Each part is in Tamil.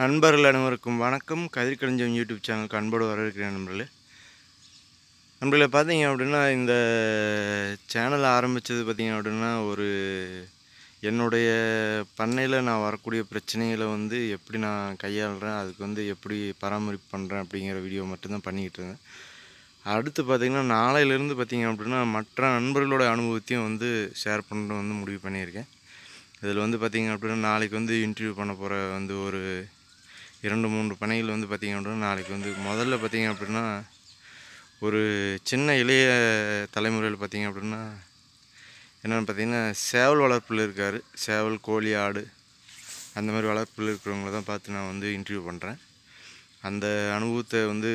நண்பர்கள் அனைவருக்கும் வணக்கம் கதிர்கலைஞ்சம் யூடியூப் சேனலுக்கு அன்போடு வரவேற்கிறேன் நண்பர்களே நண்பர்களை பார்த்தீங்க அப்படின்னா இந்த சேனல் ஆரம்பித்தது பார்த்தீங்க அப்படின்னா ஒரு என்னுடைய பண்ணையில் நான் வரக்கூடிய பிரச்சனைகளை வந்து எப்படி நான் கையாளுறேன் அதுக்கு வந்து எப்படி பராமரிப்பு பண்ணுறேன் அப்படிங்கிற வீடியோ மட்டும்தான் பண்ணிக்கிட்டு இருந்தேன் அடுத்து பார்த்திங்கன்னா நாளையிலேருந்து பார்த்திங்க அப்படின்னா மற்ற நண்பர்களோட அனுபவத்தையும் வந்து ஷேர் பண்ணுறது வந்து முடிவு பண்ணியிருக்கேன் இதில் வந்து பார்த்திங்க அப்படின்னா நாளைக்கு வந்து இன்டர்வியூ பண்ண போகிற வந்து ஒரு இரண்டு மூன்று பனைகள் வந்து பார்த்திங்க அப்படின்னா நாளைக்கு வந்து முதல்ல பார்த்திங்க அப்படின்னா ஒரு சின்ன இளைய தலைமுறையில் பார்த்திங்க அப்படின்னா என்னென்னு பார்த்திங்கன்னா சேவல் வளர்ப்பில் இருக்கார் சேவல் கோழி ஆடு அந்த மாதிரி வளர்ப்பில் இருக்கிறவங்கள தான் பார்த்து நான் வந்து இன்டர்வியூ பண்ணுறேன் அந்த அனுபவத்தை வந்து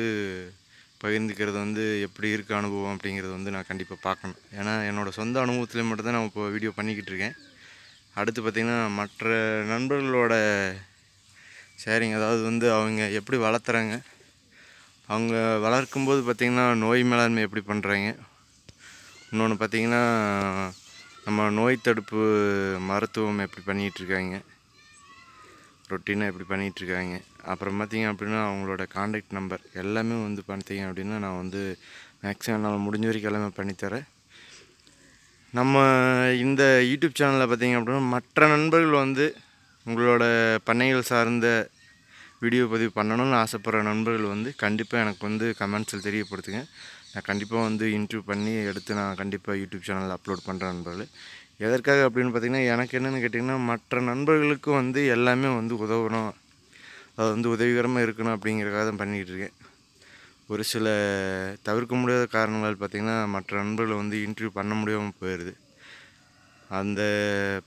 பகிர்ந்துக்கிறது வந்து எப்படி இருக்க அனுபவம் அப்படிங்கிறத வந்து நான் கண்டிப்பாக பார்க்கணும் ஏன்னா என்னோடய சொந்த அனுபவத்துலேயும் மட்டும்தான் நான் இப்போ வீடியோ பண்ணிக்கிட்டு இருக்கேன் அடுத்து பார்த்திங்கன்னா மற்ற நண்பர்களோட சரிங்க அதாவது வந்து அவங்க எப்படி வளர்த்துறாங்க அவங்க வளர்க்கும்போது பார்த்திங்கன்னா நோய் மேலாண்மை எப்படி பண்ணுறாங்க இன்னொன்று பார்த்திங்கன்னா நம்ம நோய் தடுப்பு மருத்துவம் எப்படி பண்ணிகிட்ருக்காங்க ரொட்டீனாக எப்படி பண்ணிகிட்ருக்காங்க அப்புறம் பார்த்திங்க அப்படின்னா அவங்களோட காண்டாக்ட் நம்பர் எல்லாமே வந்து பார்த்திங்க அப்படின்னா நான் வந்து மேக்ஸிமம் என்னால் முடிஞ்ச வரைக்கும் எல்லாமே பண்ணித்தரேன் நம்ம இந்த யூடியூப் சேனலில் பார்த்திங்க அப்படின்னா மற்ற நண்பர்கள் வந்து உங்களோட பண்ணைகள் சார்ந்த வீடியோ பதிவு பண்ணணும்னு ஆசைப்பட்ற நண்பர்கள் வந்து கண்டிப்பாக எனக்கு வந்து கமெண்ட்ஸில் தெரியப்படுத்துங்க நான் கண்டிப்பாக வந்து இன்ட்ரூவ் பண்ணி எடுத்து நான் கண்டிப்பாக யூடியூப் சேனலில் அப்லோட் பண்ணுற நண்பர்கள் எதற்காக அப்படின்னு பார்த்திங்கன்னா எனக்கு என்னென்னு கேட்டிங்கன்னா மற்ற நண்பர்களுக்கும் வந்து எல்லாமே வந்து உதவணும் அது வந்து உதவிகரமாக இருக்கணும் அப்படிங்கிறக்காக தான் பண்ணிகிட்டு இருக்கேன் ஒரு சில தவிர்க்க முடியாத காரணங்கள் பார்த்திங்கன்னா மற்ற நண்பர்களை வந்து இன்டர்வியூ பண்ண முடியாமல் போயிடுது அந்த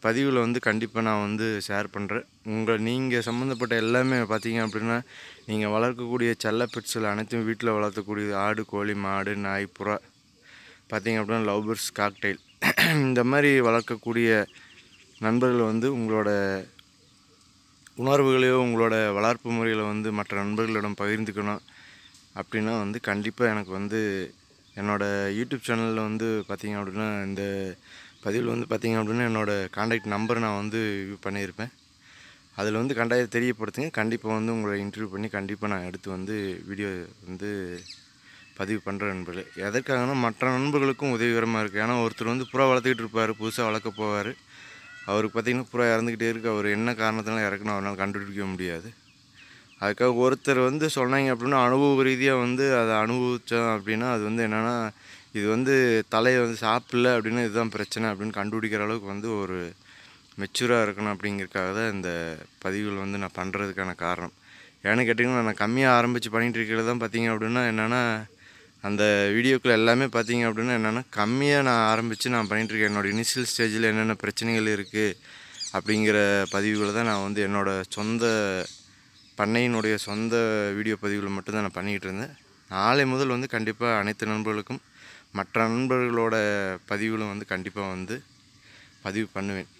பதிவில் வந்து கண்டிப்பாக நான் வந்து ஷேர் பண்ணுறேன் உங்கள் நீங்கள் சம்மந்தப்பட்ட எல்லாமே பார்த்தீங்க அப்படின்னா நீங்கள் வளர்க்கக்கூடிய செல்ல பெட்ஸில் அனைத்தும் வீட்டில் வளர்த்தக்கூடிய ஆடு கோழி மாடு நாய் புறா பார்த்தீங்க அப்படின்னா லவ்பர்ஸ் காக்டைல் இந்த மாதிரி வளர்க்கக்கூடிய நண்பர்கள் வந்து உங்களோட உணர்வுகளையோ உங்களோட வளர்ப்பு முறைகளை வந்து மற்ற நண்பர்களிடம் பகிர்ந்துக்கணும் அப்படின்னா வந்து கண்டிப்பாக எனக்கு வந்து என்னோடய யூடியூப் சேனலில் வந்து பார்த்திங்க அப்படின்னா இந்த பதிவில் வந்து பார்த்திங்க அப்படின்னா என்னோடய காண்டாக்ட் நம்பர் நான் வந்து இது பண்ணியிருப்பேன் அதில் வந்து கண்டாய தெரியப்படுத்துங்க கண்டிப்பாக வந்து உங்களை இன்டர்வியூ பண்ணி கண்டிப்பாக நான் எடுத்து வந்து வீடியோ வந்து பதிவு பண்ணுற நண்பர்கள் எதற்காகனா மற்ற நண்பர்களுக்கும் உதவிகரமாக இருக்குது ஏன்னா ஒருத்தர் வந்து புறா வளர்த்துக்கிட்டு இருப்பார் புதுசாக வளர்க்க போவார் அவருக்கு பார்த்திங்கன்னா புறா இறந்துக்கிட்டே இருக்குது அவர் என்ன காரணத்தினால இறக்குன்னு அவரால் கண்டுபிடிக்க முடியாது அதுக்காக ஒருத்தர் வந்து சொன்னாங்க அப்படின்னா அனுபவ ரீதியாக வந்து அதை அனுபவித்தோம் அப்படின்னா அது வந்து என்னென்னா இது வந்து தலையை வந்து சாப்பிடல அப்படின்னு இதுதான் பிரச்சனை அப்படின்னு கண்டுபிடிக்கிற அளவுக்கு வந்து ஒரு மெச்சூராக இருக்கணும் அப்படிங்கிறக்காக தான் இந்த பதிவுகள் வந்து நான் பண்ணுறதுக்கான காரணம் ஏன்னு கேட்டிங்கன்னா நான் கம்மியாக ஆரம்பித்து பண்ணிகிட்டு இருக்கிறது தான் பார்த்தீங்க அப்படின்னா என்னென்னா அந்த வீடியோக்கள் எல்லாமே பார்த்தீங்க அப்படின்னா என்னென்னா கம்மியாக நான் ஆரம்பித்து நான் பண்ணிகிட்ருக்கேன் என்னோடய இனிஷியல் ஸ்டேஜில் என்னென்ன பிரச்சனைகள் இருக்குது அப்படிங்கிற பதிவுகளை தான் நான் வந்து என்னோடய சொந்த பண்ணையினுடைய சொந்த வீடியோ பதிவுகளை மட்டும்தான் நான் பண்ணிக்கிட்டு இருந்தேன் நாளை முதல் வந்து கண்டிப்பாக அனைத்து நண்பர்களுக்கும் மற்ற நண்பர்களோட பதிவுகளும் வந்து கண்டிப்பாக வந்து பதிவு பண்ணுவேன்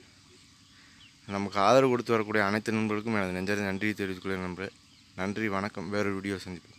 நமக்கு ஆதரவு கொடுத்து வரக்கூடிய அனைத்து நண்பர்களுக்கும் எனது நெஞ்சரை நன்றி தெரிவித்துக்கொள்ள நண்பர் நன்றி வணக்கம் வேறொரு வீடியோ சந்திப்போம்